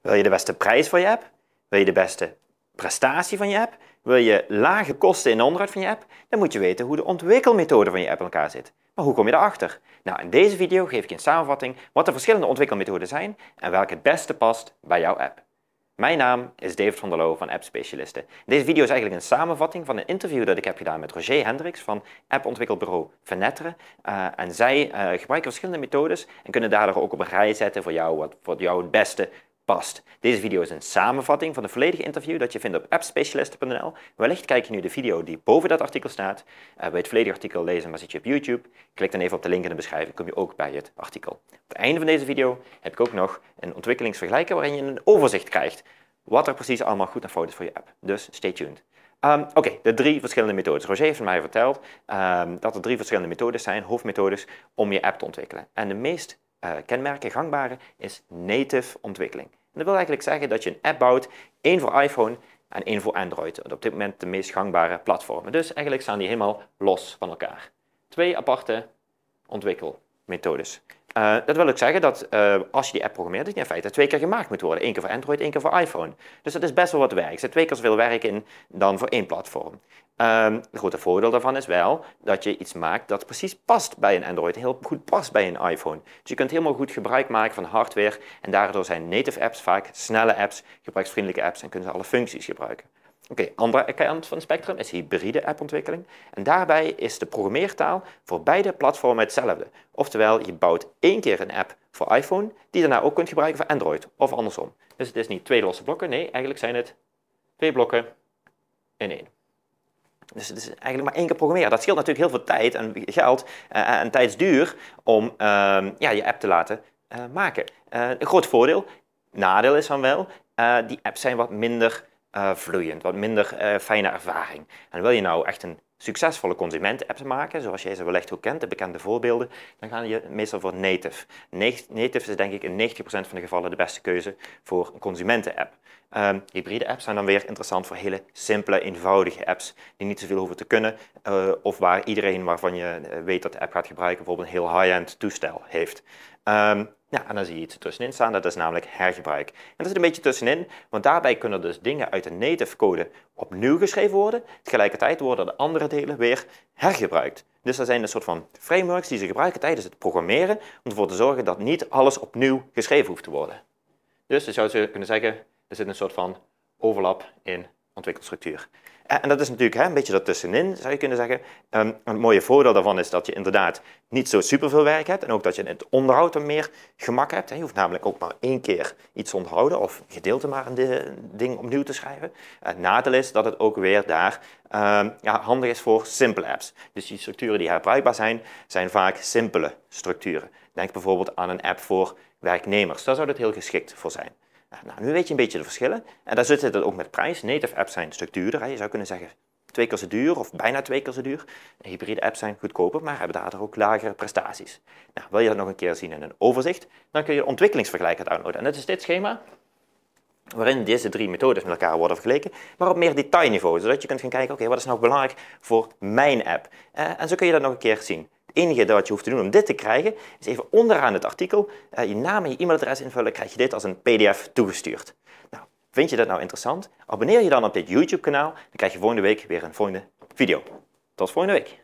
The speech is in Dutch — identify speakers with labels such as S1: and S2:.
S1: Wil je de beste prijs voor je app? Wil je de beste prestatie van je app? Wil je lage kosten in onderhoud van je app? Dan moet je weten hoe de ontwikkelmethode van je app in elkaar zit. Maar hoe kom je daarachter? Nou, in deze video geef ik een samenvatting wat de verschillende ontwikkelmethoden zijn en welke het beste past bij jouw app. Mijn naam is David van der Loo van App Specialisten. Deze video is eigenlijk een samenvatting van een interview dat ik heb gedaan met Roger Hendricks van App Ontwikkelbureau Uh, eh, en zij eh, gebruiken verschillende methodes en kunnen daardoor ook op een rij zetten voor jou wat voor jou het beste past. Deze video is een samenvatting van de volledige interview dat je vindt op appspecialisten.nl. Wellicht kijk je nu de video die boven dat artikel staat. bij eh, het volledige artikel lezen maar zit je op YouTube. Klik dan even op de link in de beschrijving, kom je ook bij het artikel. Op het einde van deze video heb ik ook nog een ontwikkelingsvergelijker waarin je een overzicht krijgt wat er precies allemaal goed en fout is voor je app. Dus stay tuned. Ehm, oké, de drie verschillende methodes. Roger heeft mij verteld ehm, dat er drie verschillende methodes zijn, hoofdmethodes, om je app te ontwikkelen. En de meest uh, kenmerken gangbare is native ontwikkeling dat wil eigenlijk zeggen dat je een app bouwt, één voor iPhone en één voor Android. Op dit moment de meest gangbare platformen. Dus eigenlijk staan die helemaal los van elkaar. Twee aparte ontwikkelmethodes. Eh, dat wil ook zeggen dat eh, als je die app programmeert, dat die in feite twee keer gemaakt moet worden. Eén keer voor Android, één keer voor iPhone. Dus dat is best wel wat werk. Er zit twee keer zoveel werk in dan voor één platform. Um, het grote voordeel daarvan is wel dat je iets maakt dat precies past bij een Android, heel goed past bij een iPhone. Dus je kunt helemaal goed gebruik maken van hardware en daardoor zijn native apps vaak snelle apps, gebruiksvriendelijke apps en kunnen ze alle functies gebruiken. Oké, andere kant van het spectrum is hybride appontwikkeling. En daarbij is de programmeertaal voor beide platformen hetzelfde. Oftewel, je bouwt één keer een app voor iPhone, die je daarna ook kunt gebruiken voor Android of andersom. Dus het is niet twee losse blokken, nee, eigenlijk zijn het twee blokken in één. Dus het is eigenlijk maar één keer programmeren. Dat scheelt natuurlijk heel veel tijd en geld uh, en tijdsduur om ehm, ja, je app te laten eh, maken. Eh, een groot voordeel. Nadeel is dan wel, die apps zijn wat minder eh, vloeiend, wat minder eh, fijne ervaring. En wil je nou echt een succesvolle consumenten-app consumenten-app maken, zoals jij ze wellicht ook kent, de bekende voorbeelden, dan ga je meestal voor native. Native is denk ik in 90% van de gevallen de beste keuze voor een consumenten-app. Ehm, hybride apps zijn dan weer interessant voor hele simpele, eenvoudige apps die niet zoveel hoeven te kunnen eh, of waar iedereen waarvan je eh, weet dat de app gaat gebruiken bijvoorbeeld een heel high-end toestel heeft. Ehm, ja, en dan zie je iets tussenin staan, dat is namelijk hergebruik. En dat zit een beetje tussenin, want daarbij kunnen dus dingen uit de native code opnieuw geschreven worden. Tegelijkertijd worden de andere delen weer hergebruikt. Dus dat zijn een soort van frameworks die ze gebruiken tijdens het programmeren om ervoor te zorgen dat niet alles opnieuw geschreven hoeft te worden. Dus je zou kunnen zeggen, er zit een soort van overlap in ontwikkelstructuur. Eh, en dat is natuurlijk hè, een beetje dat tussenin zou je kunnen zeggen. Ehm, een het mooie voordeel daarvan is dat je inderdaad niet zo superveel werk hebt. En ook dat je in het onderhoud er meer gemak hebt. Je hoeft namelijk ook maar één keer iets onthouden of gedeelte maar een ding opnieuw te schrijven. Het nadeel is dat het ook weer daar ehm, ja, handig is voor simpele apps. Dus die structuren die herbruikbaar zijn, zijn vaak simpele structuren. Denk bijvoorbeeld aan een app voor werknemers. Daar zou dat heel geschikt voor zijn. Nou, nu weet je een beetje de verschillen. En daar zit het ook met prijs. Native apps zijn een Je zou kunnen zeggen twee keer zo duur of bijna twee keer zo duur. En hybride apps zijn goedkoper, maar hebben daardoor ook lagere prestaties. Nou, wil je dat nog een keer zien in een overzicht, dan kun je de ontwikkelingsvergelijker downloaden. En dat is dit schema, waarin deze drie methodes met elkaar worden vergeleken, maar op meer detailniveau, zodat je kunt gaan kijken, oké, wat is nou belangrijk voor mijn app? Eh, en zo kun je dat nog een keer zien. Het enige dat je hoeft te doen om dit te krijgen, is even onderaan het artikel eh, je naam en je e-mailadres invullen, krijg je dit als een pdf toegestuurd. Nou, vind je dat nou interessant? Abonneer je dan op dit YouTube kanaal, dan krijg je volgende week weer een volgende video. Tot volgende week!